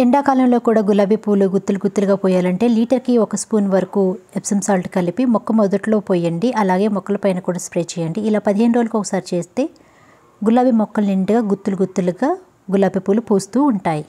ఎండాకాలంలో కూడా గులాబీ పూలు గుత్తులు గుత్తులుగా పోయాలంటే లీటర్కి ఒక స్పూన్ వరకు ఎప్సమ్ సాల్ట్ కలిపి మొక్క మొదట్లో పోయండి అలాగే మొక్కల పైన కూడా స్ప్రే చేయండి ఇలా పదిహేను రోజులకు ఒకసారి చేస్తే గులాబీ మొక్కలు నిండుగా గుత్తులు గుత్తులుగా గులాబీ పూలు పూస్తూ ఉంటాయి